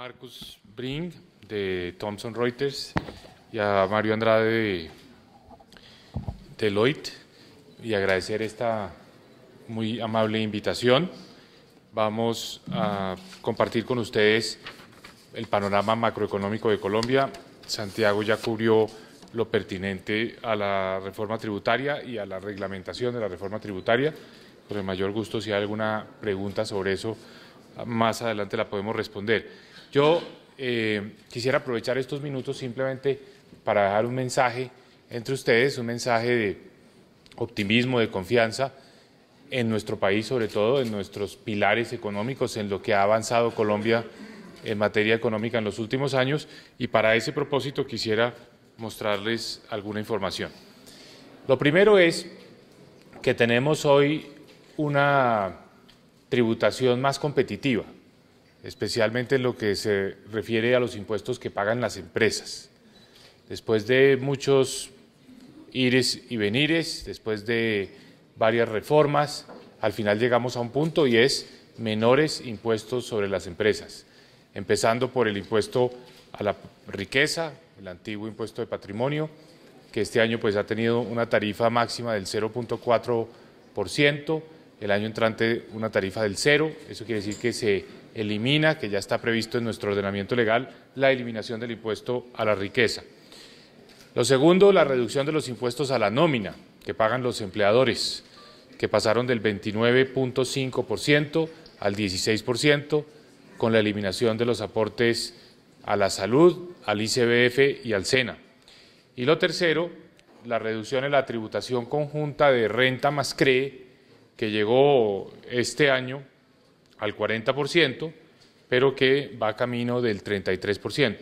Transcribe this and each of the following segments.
Marcus Bring de Thomson Reuters y a Mario Andrade de Deloitte y agradecer esta muy amable invitación. Vamos a compartir con ustedes el panorama macroeconómico de Colombia. Santiago ya cubrió lo pertinente a la reforma tributaria y a la reglamentación de la reforma tributaria. Con el mayor gusto, si hay alguna pregunta sobre eso, más adelante la podemos responder. Yo eh, quisiera aprovechar estos minutos simplemente para dejar un mensaje entre ustedes, un mensaje de optimismo, de confianza en nuestro país, sobre todo en nuestros pilares económicos, en lo que ha avanzado Colombia en materia económica en los últimos años y para ese propósito quisiera mostrarles alguna información. Lo primero es que tenemos hoy una tributación más competitiva especialmente en lo que se refiere a los impuestos que pagan las empresas. Después de muchos ires y venires, después de varias reformas, al final llegamos a un punto y es menores impuestos sobre las empresas, empezando por el impuesto a la riqueza, el antiguo impuesto de patrimonio, que este año pues ha tenido una tarifa máxima del 0.4%, el año entrante una tarifa del cero, eso quiere decir que se elimina, que ya está previsto en nuestro ordenamiento legal, la eliminación del impuesto a la riqueza. Lo segundo, la reducción de los impuestos a la nómina que pagan los empleadores, que pasaron del 29.5% al 16% con la eliminación de los aportes a la salud, al ICBF y al SENA. Y lo tercero, la reducción en la tributación conjunta de renta más CREE, que llegó este año al 40%, pero que va camino del 33%,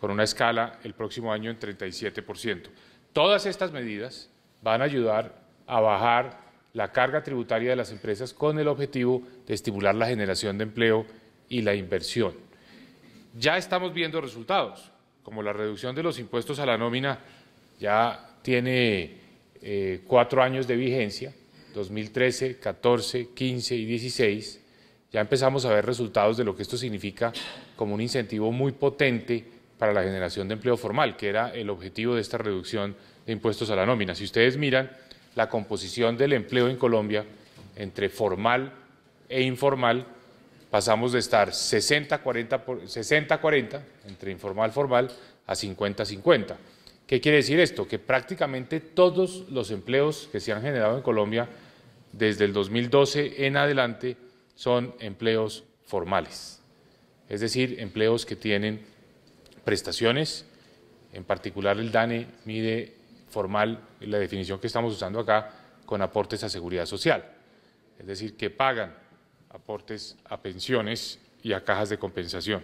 con una escala el próximo año en 37%. Todas estas medidas van a ayudar a bajar la carga tributaria de las empresas con el objetivo de estimular la generación de empleo y la inversión. Ya estamos viendo resultados, como la reducción de los impuestos a la nómina ya tiene eh, cuatro años de vigencia, 2013, 14, 15 y 16, ya empezamos a ver resultados de lo que esto significa como un incentivo muy potente para la generación de empleo formal, que era el objetivo de esta reducción de impuestos a la nómina. Si ustedes miran la composición del empleo en Colombia entre formal e informal, pasamos de estar 60-40 entre informal formal a 50-50. ¿Qué quiere decir esto? Que prácticamente todos los empleos que se han generado en Colombia desde el 2012 en adelante son empleos formales, es decir, empleos que tienen prestaciones, en particular el DANE mide formal la definición que estamos usando acá con aportes a seguridad social, es decir, que pagan aportes a pensiones y a cajas de compensación.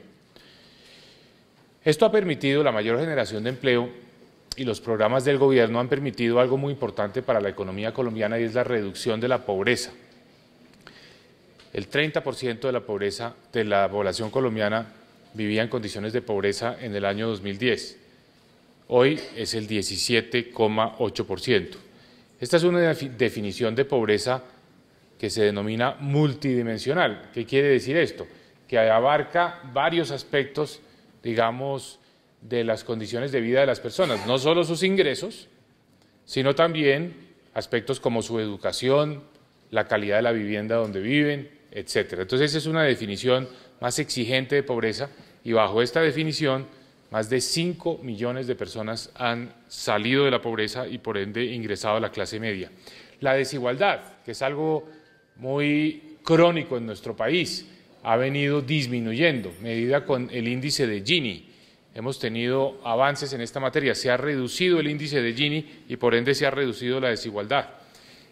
Esto ha permitido la mayor generación de empleo y los programas del gobierno han permitido algo muy importante para la economía colombiana y es la reducción de la pobreza el 30% de la pobreza de la población colombiana vivía en condiciones de pobreza en el año 2010. Hoy es el 17,8%. Esta es una definición de pobreza que se denomina multidimensional. ¿Qué quiere decir esto? Que abarca varios aspectos, digamos, de las condiciones de vida de las personas, no solo sus ingresos, sino también aspectos como su educación, la calidad de la vivienda donde viven, etcétera. Entonces esa es una definición más exigente de pobreza y bajo esta definición más de 5 millones de personas han salido de la pobreza y por ende ingresado a la clase media. La desigualdad, que es algo muy crónico en nuestro país, ha venido disminuyendo, medida con el índice de Gini. Hemos tenido avances en esta materia, se ha reducido el índice de Gini y por ende se ha reducido la desigualdad.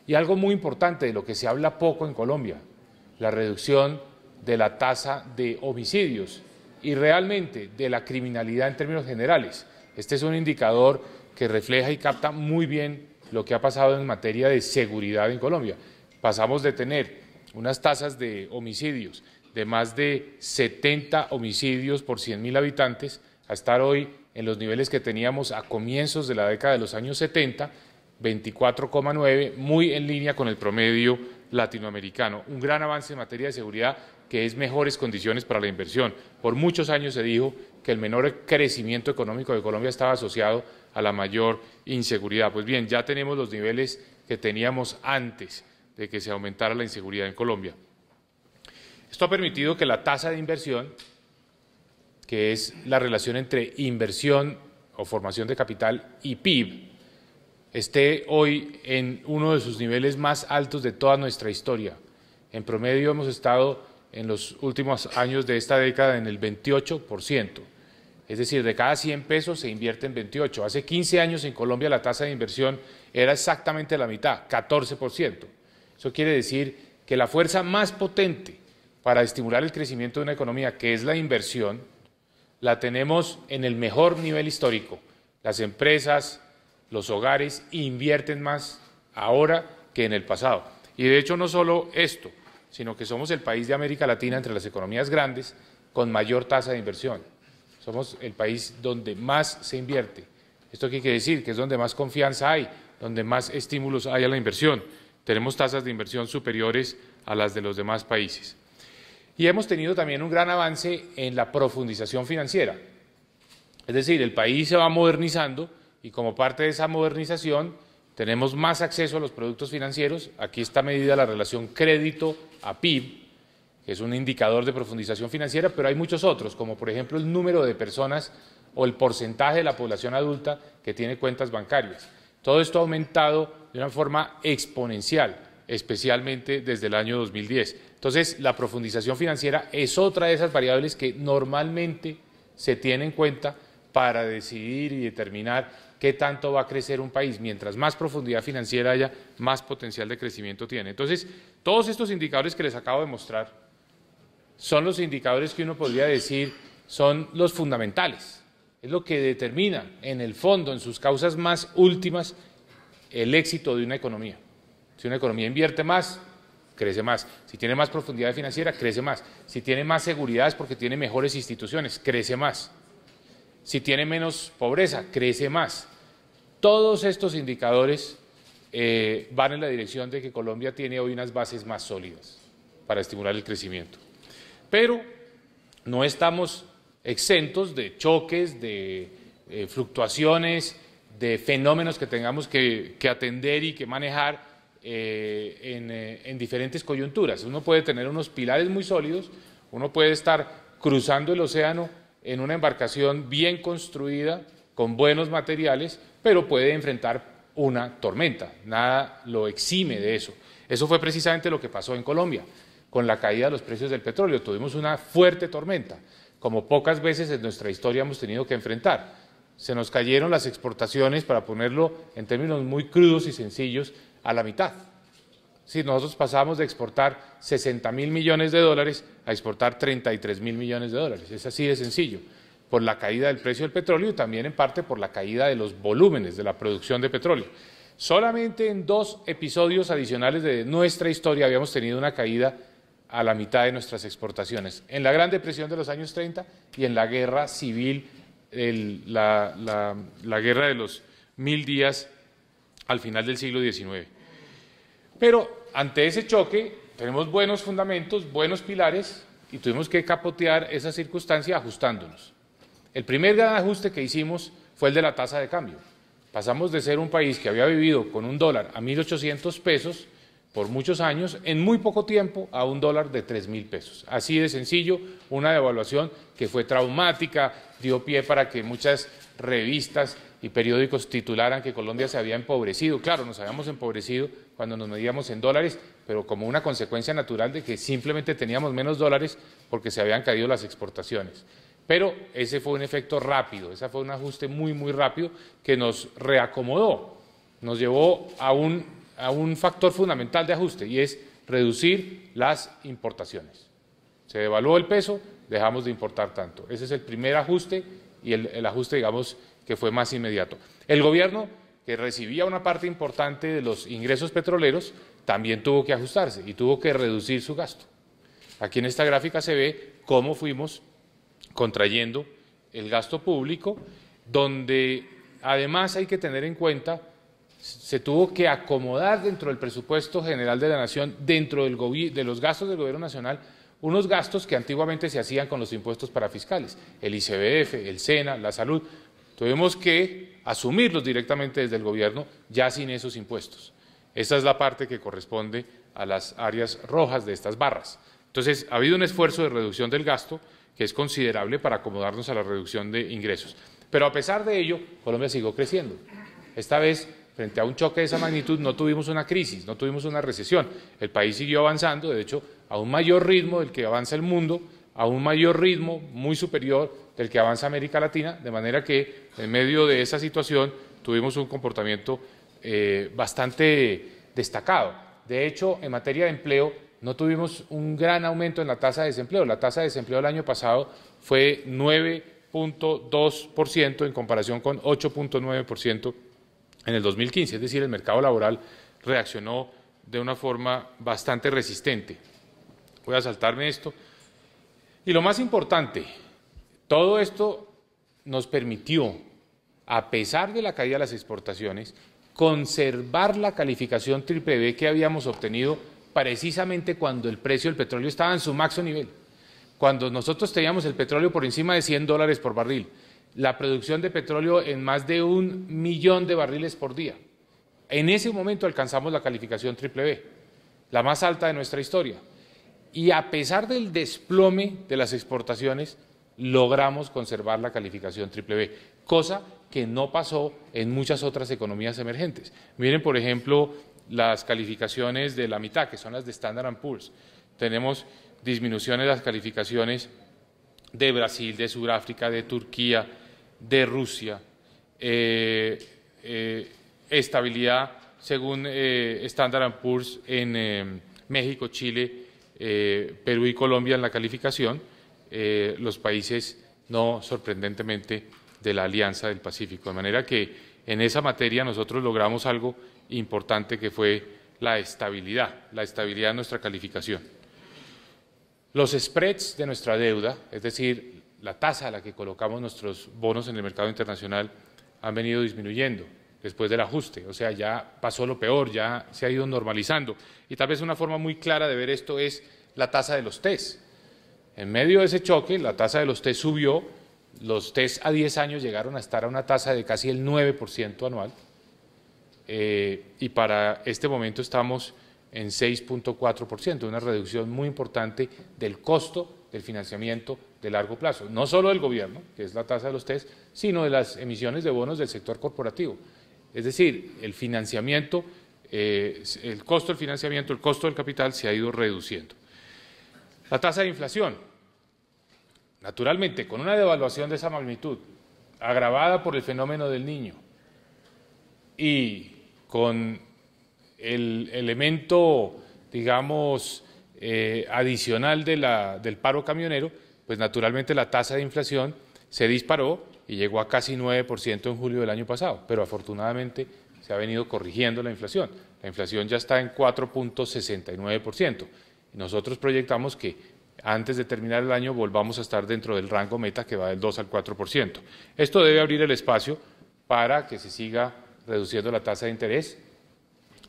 Y algo muy importante de lo que se habla poco en Colombia, la reducción de la tasa de homicidios y realmente de la criminalidad en términos generales. Este es un indicador que refleja y capta muy bien lo que ha pasado en materia de seguridad en Colombia. Pasamos de tener unas tasas de homicidios de más de 70 homicidios por 100.000 habitantes a estar hoy en los niveles que teníamos a comienzos de la década de los años 70, 24,9, muy en línea con el promedio latinoamericano, un gran avance en materia de seguridad que es mejores condiciones para la inversión. Por muchos años se dijo que el menor crecimiento económico de Colombia estaba asociado a la mayor inseguridad. Pues bien, ya tenemos los niveles que teníamos antes de que se aumentara la inseguridad en Colombia. Esto ha permitido que la tasa de inversión, que es la relación entre inversión o formación de capital y PIB, esté hoy en uno de sus niveles más altos de toda nuestra historia. En promedio hemos estado en los últimos años de esta década en el 28%. Es decir, de cada 100 pesos se invierte en 28. Hace 15 años en Colombia la tasa de inversión era exactamente la mitad, 14%. Eso quiere decir que la fuerza más potente para estimular el crecimiento de una economía, que es la inversión, la tenemos en el mejor nivel histórico. Las empresas, los hogares invierten más ahora que en el pasado. Y de hecho no solo esto, sino que somos el país de América Latina entre las economías grandes con mayor tasa de inversión. Somos el país donde más se invierte. ¿Esto qué quiere decir? Que es donde más confianza hay, donde más estímulos hay a la inversión. Tenemos tasas de inversión superiores a las de los demás países. Y hemos tenido también un gran avance en la profundización financiera. Es decir, el país se va modernizando y como parte de esa modernización tenemos más acceso a los productos financieros. Aquí está medida la relación crédito a PIB, que es un indicador de profundización financiera, pero hay muchos otros, como por ejemplo el número de personas o el porcentaje de la población adulta que tiene cuentas bancarias. Todo esto ha aumentado de una forma exponencial, especialmente desde el año 2010. Entonces, la profundización financiera es otra de esas variables que normalmente se tiene en cuenta para decidir y determinar qué tanto va a crecer un país. Mientras más profundidad financiera haya, más potencial de crecimiento tiene. Entonces, todos estos indicadores que les acabo de mostrar son los indicadores que uno podría decir son los fundamentales. Es lo que determina en el fondo, en sus causas más últimas, el éxito de una economía. Si una economía invierte más, crece más. Si tiene más profundidad financiera, crece más. Si tiene más seguridad es porque tiene mejores instituciones, crece más. Si tiene menos pobreza, crece más. Todos estos indicadores eh, van en la dirección de que Colombia tiene hoy unas bases más sólidas para estimular el crecimiento. Pero no estamos exentos de choques, de eh, fluctuaciones, de fenómenos que tengamos que, atender y que manejar eh, en diferentes coyunturas. Uno puede tener unos pilares muy sólidos, uno puede estar cruzando el océano en una embarcación bien construida, con buenos materiales, pero puede enfrentar una tormenta. Nada lo exime de eso. Eso fue precisamente lo que pasó en Colombia con la caída de los precios del petróleo. Tuvimos una fuerte tormenta, como pocas veces en nuestra historia hemos tenido que enfrentar. Se nos cayeron las exportaciones, para ponerlo en términos muy crudos y sencillos, a la mitad. Si nosotros pasamos de exportar 60 mil millones de dólares a exportar 33 mil millones de dólares, es así de sencillo por la caída del precio del petróleo y también en parte por la caída de los volúmenes de la producción de petróleo. Solamente en dos episodios adicionales de nuestra historia habíamos tenido una caída a la mitad de nuestras exportaciones, en la Gran Depresión de los años 30 y en la guerra civil, la, la guerra de los mil días al final del siglo XIX. Pero ante ese choque tenemos buenos fundamentos, buenos pilares y tuvimos que capotear esa circunstancia ajustándonos. El primer gran ajuste que hicimos fue el de la tasa de cambio. Pasamos de ser un país que había vivido con un dólar a 1.800 pesos por muchos años, en muy poco tiempo, a un dólar de 3.000 pesos. Así de sencillo, una devaluación que fue traumática, dio pie para que muchas revistas y periódicos titularan que Colombia se había empobrecido. Claro, nos habíamos empobrecido cuando nos medíamos en dólares, pero como una consecuencia natural de que simplemente teníamos menos dólares porque se habían caído las exportaciones. Pero ese fue un efecto rápido, ese fue un ajuste muy, muy rápido que nos reacomodó, nos llevó a un, factor fundamental de ajuste y es reducir las importaciones. Se devaluó el peso, dejamos de importar tanto. Ese es el primer ajuste y el, el ajuste, digamos, que fue más inmediato. El gobierno que recibía una parte importante de los ingresos petroleros, también tuvo que ajustarse y tuvo que reducir su gasto. Aquí en esta gráfica se ve cómo fuimos contrayendo el gasto público, donde además hay que tener en cuenta se tuvo que acomodar dentro del presupuesto general de la nación, dentro de los gastos del gobierno nacional, unos gastos que antiguamente se hacían con los impuestos para fiscales, el ICBF, el SENA, la salud. Tuvimos que asumirlos directamente desde el gobierno ya sin esos impuestos. Esa es la parte que corresponde a las áreas rojas de estas barras. Entonces, ha habido un esfuerzo de reducción del gasto, que es considerable para acomodarnos a la reducción de ingresos. Pero a pesar de ello, Colombia siguió creciendo. Esta vez, frente a un choque de esa magnitud, no tuvimos una crisis, no tuvimos una recesión. El país siguió avanzando, de hecho, a un mayor ritmo del que avanza el mundo, a un mayor ritmo muy superior del que avanza América Latina, de manera que en medio de esa situación tuvimos un comportamiento eh, bastante destacado. De hecho, en materia de empleo, no tuvimos un gran aumento en la tasa de desempleo. La tasa de desempleo el año pasado fue 9.2% en comparación con 8.9% en el 2015. Es decir, el mercado laboral reaccionó de una forma bastante resistente. Voy a saltarme esto. Y lo más importante, todo esto nos permitió, a pesar de la caída de las exportaciones, conservar la calificación triple B que habíamos obtenido precisamente cuando el precio del petróleo estaba en su máximo nivel. Cuando nosotros teníamos el petróleo por encima de 100 dólares por barril, la producción de petróleo en más de un millón de barriles por día. En ese momento alcanzamos la calificación triple B, la más alta de nuestra historia. Y a pesar del desplome de las exportaciones, logramos conservar la calificación triple B, cosa que no pasó en muchas otras economías emergentes. Miren, por ejemplo, las calificaciones de la mitad, que son las de Standard Poor's. Tenemos disminuciones de las calificaciones de Brasil, de Sudáfrica, de Turquía, de Rusia. Eh, eh, estabilidad según eh, Standard Poor's en México, Chile, Perú y Colombia en la calificación. los países no sorprendentemente de la Alianza del Pacífico. De manera que en esa materia nosotros logramos algo importante que fue la estabilidad, la estabilidad de nuestra calificación. Los spreads de nuestra deuda, es decir, la tasa a la que colocamos nuestros bonos en el mercado internacional, han venido disminuyendo después del ajuste, o sea, ya pasó lo peor, ya se ha ido normalizando. Y tal vez una forma muy clara de ver esto es la tasa de los TES. En medio de ese choque, la tasa de los TES subió, los TES a 10 años llegaron a estar a una tasa de casi el 9% anual, eh, y para este momento estamos en 6.4%, una reducción muy importante del costo del financiamiento de largo plazo, no solo del gobierno, que es la tasa de los test, sino de las emisiones de bonos del sector corporativo. Es decir, el financiamiento, eh, el costo del financiamiento, el costo del capital se ha ido reduciendo. La tasa de inflación, naturalmente, con una devaluación de esa magnitud, agravada por el fenómeno del niño y con el elemento, digamos, eh, adicional del paro camionero, pues naturalmente la tasa de inflación se disparó y llegó a casi 9% en julio del año pasado, pero afortunadamente se ha venido corrigiendo la inflación. La inflación ya está en 4.69%. Nosotros proyectamos que antes de terminar el año volvamos a estar dentro del rango meta que va del 2 al 4%. Esto debe abrir el espacio para que se siga reduciendo la tasa de interés.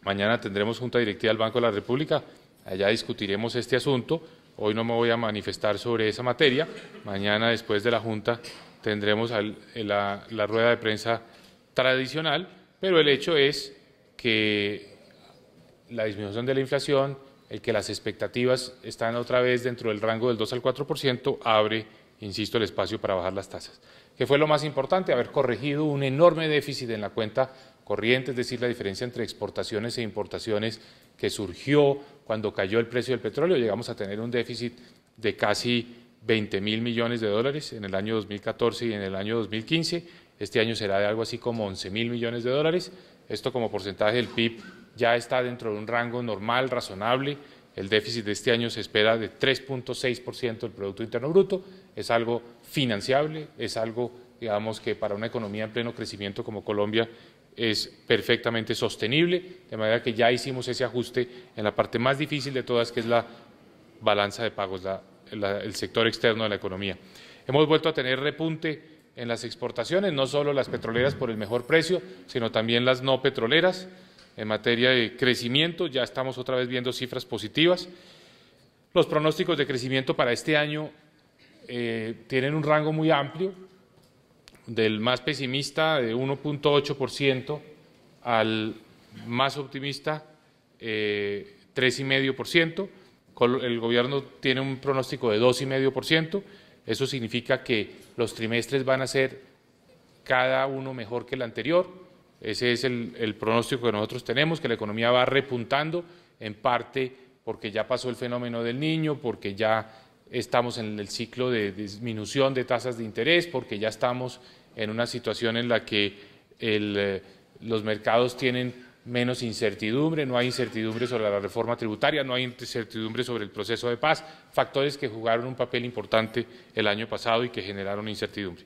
Mañana tendremos junta directiva del Banco de la República, allá discutiremos este asunto. Hoy no me voy a manifestar sobre esa materia. Mañana, después de la junta, tendremos eh, la, la rueda de prensa tradicional, pero el hecho es que la disminución de la inflación, el que las expectativas están otra vez dentro del rango del 2 al 4%, abre insisto, el espacio para bajar las tasas. ¿Qué fue lo más importante? Haber corregido un enorme déficit en la cuenta corriente, es decir, la diferencia entre exportaciones e importaciones que surgió cuando cayó el precio del petróleo. Llegamos a tener un déficit de casi 20 mil millones de dólares en el año 2014 y en el año 2015. Este año será de algo así como 11 mil millones de dólares. Esto como porcentaje del PIB ya está dentro de un rango normal, razonable el déficit de este año se espera de 3.6% del Producto Interno Bruto. Es algo financiable, es algo, digamos, que para una economía en pleno crecimiento como Colombia es perfectamente sostenible, de manera que ya hicimos ese ajuste en la parte más difícil de todas, que es la balanza de pagos, el sector externo de la economía. Hemos vuelto a tener repunte en las exportaciones, no solo las petroleras por el mejor precio, sino también las no petroleras en materia de crecimiento, ya estamos otra vez viendo cifras positivas. Los pronósticos de crecimiento para este año eh, tienen un rango muy amplio, del más pesimista de 1.8% al más optimista eh, 3,5%. El gobierno tiene un pronóstico de 2,5%. Eso significa que los trimestres van a ser cada uno mejor que el anterior. Ese es el, pronóstico que nosotros tenemos, que la economía va repuntando, en parte porque ya pasó el fenómeno del niño, porque ya estamos en el ciclo de disminución de tasas de interés, porque ya estamos en una situación en la que eh, los mercados tienen menos incertidumbre, no hay incertidumbre sobre la reforma tributaria, no hay incertidumbre sobre el proceso de paz, factores que jugaron un papel importante el año pasado y que generaron incertidumbre.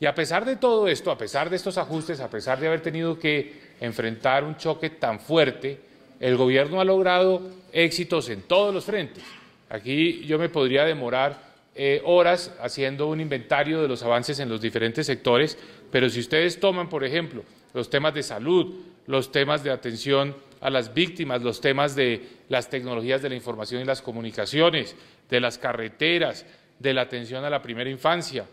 Y a pesar de todo esto, a pesar de estos ajustes, a pesar de haber tenido que enfrentar un choque tan fuerte, el gobierno ha logrado éxitos en todos los frentes. Aquí yo me podría demorar eh, horas haciendo un inventario de los avances en los diferentes sectores, pero si ustedes toman, por ejemplo, los temas de salud, los temas de atención a las víctimas, los temas de las tecnologías de la información y las comunicaciones, de las carreteras, de la atención a la primera infancia,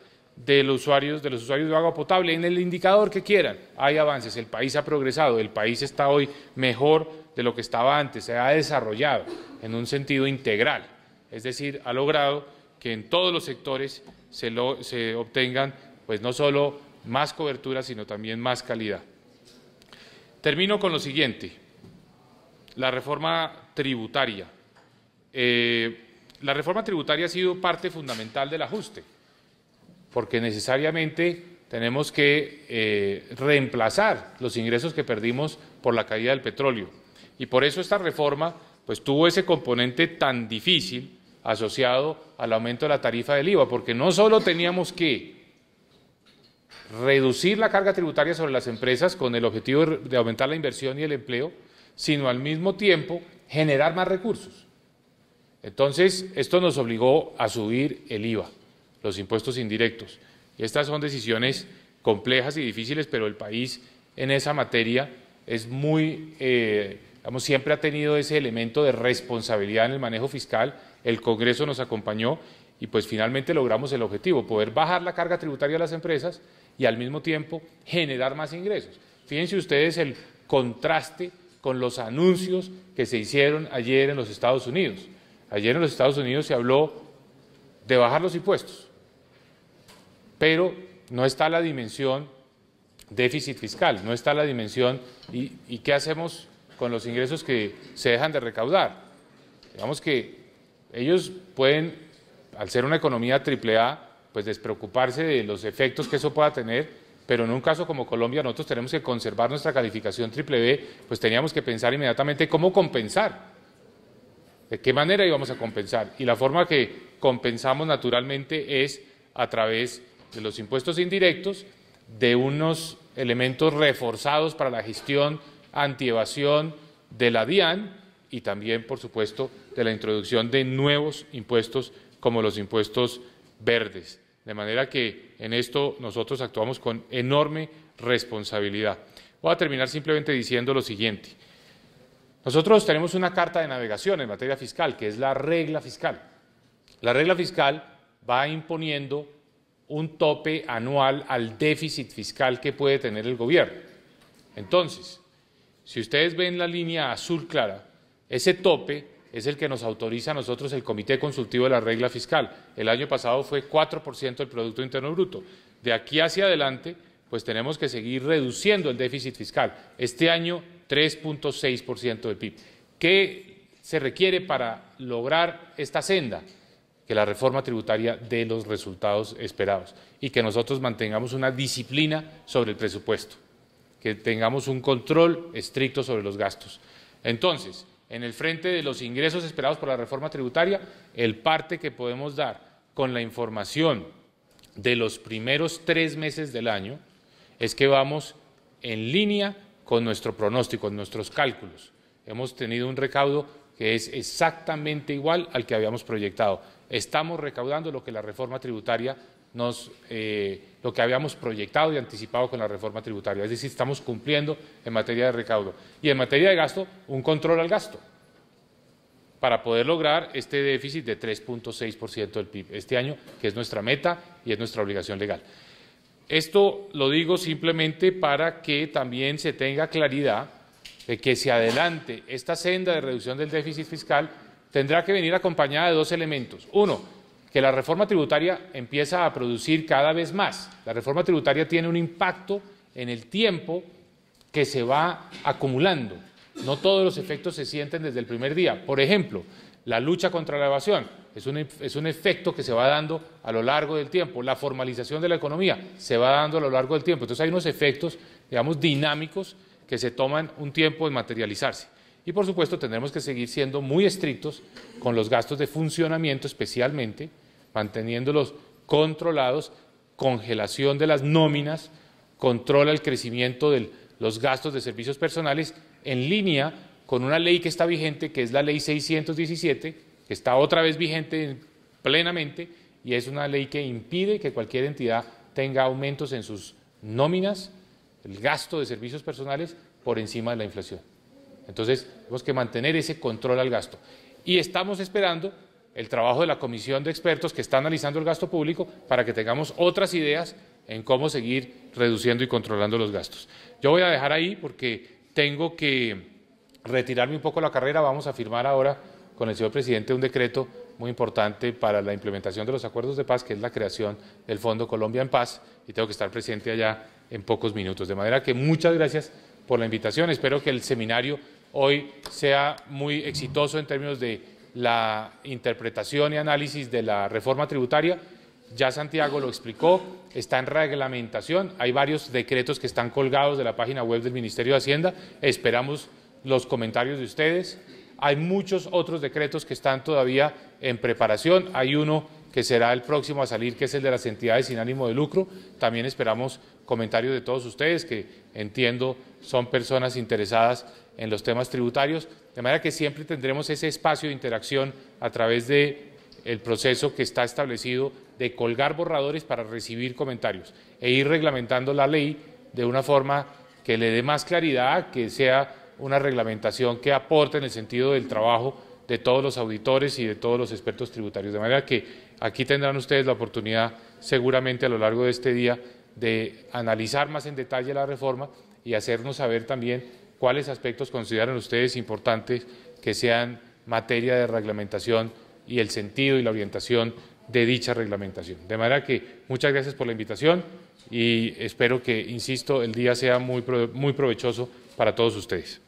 de los usuarios de los usuarios de agua potable en el indicador que quieran. Hay avances, el país ha progresado, el país está hoy mejor de lo que estaba antes, se ha desarrollado en un sentido integral, es decir, ha logrado que en todos los sectores se, obtengan pues no solo más cobertura, sino también más calidad. Termino con lo siguiente, la reforma tributaria. Eh, la reforma tributaria ha sido parte fundamental del ajuste porque necesariamente tenemos que eh, reemplazar los ingresos que perdimos por la caída del petróleo. Y por eso esta reforma pues, tuvo ese componente tan difícil asociado al aumento de la tarifa del IVA, porque no solo teníamos que reducir la carga tributaria sobre las empresas con el objetivo de aumentar la inversión y el empleo, sino al mismo tiempo generar más recursos. Entonces, esto nos obligó a subir el IVA los impuestos indirectos. Estas son decisiones complejas y difíciles, pero el país en esa materia es muy, eh, siempre ha tenido ese elemento de responsabilidad en el manejo fiscal. El Congreso nos acompañó y pues finalmente logramos el objetivo, poder bajar la carga tributaria de las empresas y al mismo tiempo generar más ingresos. Fíjense ustedes el contraste con los anuncios que se hicieron ayer en los Estados Unidos. Ayer en los Estados Unidos se habló de bajar los impuestos pero no está la dimensión déficit fiscal, no está la dimensión y, qué hacemos con los ingresos que se dejan de recaudar. Digamos que ellos pueden, al ser una economía triple A, pues despreocuparse de los efectos que eso pueda tener, pero en un caso como Colombia nosotros tenemos que conservar nuestra calificación triple B, pues teníamos que pensar inmediatamente cómo compensar, de qué manera íbamos a compensar. Y la forma que compensamos naturalmente es a través de los impuestos indirectos, de unos elementos reforzados para la gestión evasión de la DIAN y también, por supuesto, de la introducción de nuevos impuestos como los impuestos verdes. De manera que en esto nosotros actuamos con enorme responsabilidad. Voy a terminar simplemente diciendo lo siguiente. Nosotros tenemos una carta de navegación en materia fiscal, que es la regla fiscal. La regla fiscal va imponiendo un tope anual al déficit fiscal que puede tener el gobierno. Entonces, si ustedes ven la línea azul clara, ese tope es el que nos autoriza a nosotros el Comité Consultivo de la Regla Fiscal. El año pasado fue 4% del Producto Interno Bruto. De aquí hacia adelante, pues tenemos que seguir reduciendo el déficit fiscal. Este año, 3.6% del PIB. ¿Qué se requiere para lograr esta senda? que la reforma tributaria dé los resultados esperados y que nosotros mantengamos una disciplina sobre el presupuesto, que tengamos un control estricto sobre los gastos. Entonces, en el frente de los ingresos esperados por la reforma tributaria, el parte que podemos dar con la información de los primeros tres meses del año es que vamos en línea con nuestro pronóstico, con nuestros cálculos. Hemos tenido un recaudo que es exactamente igual al que habíamos proyectado estamos recaudando lo que la reforma tributaria nos, eh, lo que habíamos proyectado y anticipado con la reforma tributaria. Es decir, estamos cumpliendo en materia de recaudo. Y en materia de gasto, un control al gasto para poder lograr este déficit de 3.6% del PIB este año, que es nuestra meta y es nuestra obligación legal. Esto lo digo simplemente para que también se tenga claridad de que se adelante esta senda de reducción del déficit fiscal tendrá que venir acompañada de dos elementos. Uno, que la reforma tributaria empieza a producir cada vez más. La reforma tributaria tiene un impacto en el tiempo que se va acumulando. No todos los efectos se sienten desde el primer día. Por ejemplo, la lucha contra la evasión es un, es un, efecto que se va dando a lo largo del tiempo. La formalización de la economía se va dando a lo largo del tiempo. Entonces hay unos efectos, digamos, dinámicos que se toman un tiempo en materializarse. Y por supuesto tendremos que seguir siendo muy estrictos con los gastos de funcionamiento especialmente, manteniéndolos controlados, congelación de las nóminas, controla el crecimiento de los gastos de servicios personales en línea con una ley que está vigente, que es la ley 617, que está otra vez vigente plenamente y es una ley que impide que cualquier entidad tenga aumentos en sus nóminas, el gasto de servicios personales por encima de la inflación. Entonces, tenemos que mantener ese control al gasto. Y estamos esperando el trabajo de la comisión de expertos que está analizando el gasto público para que tengamos otras ideas en cómo seguir reduciendo y controlando los gastos. Yo voy a dejar ahí porque tengo que retirarme un poco la carrera. Vamos a firmar ahora con el señor presidente un decreto muy importante para la implementación de los acuerdos de paz, que es la creación del Fondo Colombia en Paz, y tengo que estar presente allá en pocos minutos. De manera que muchas gracias por la invitación. Espero que el seminario hoy sea muy exitoso en términos de la interpretación y análisis de la reforma tributaria. Ya Santiago lo explicó, está en reglamentación, hay varios decretos que están colgados de la página web del Ministerio de Hacienda, esperamos los comentarios de ustedes. Hay muchos otros decretos que están todavía en preparación, hay uno que será el próximo a salir, que es el de las entidades sin ánimo de lucro. También esperamos comentarios de todos ustedes, que entiendo son personas interesadas en los temas tributarios, de manera que siempre tendremos ese espacio de interacción a través de el proceso que está establecido de colgar borradores para recibir comentarios e ir reglamentando la ley de una forma que le dé más claridad, que sea una reglamentación que aporte en el sentido del trabajo de todos los auditores y de todos los expertos tributarios. De manera que aquí tendrán ustedes la oportunidad, seguramente a lo largo de este día, de analizar más en detalle la reforma y hacernos saber también ¿cuáles aspectos consideran ustedes importantes que sean materia de reglamentación y el sentido y la orientación de dicha reglamentación? De manera que muchas gracias por la invitación y espero que, insisto, el día sea muy, muy provechoso para todos ustedes.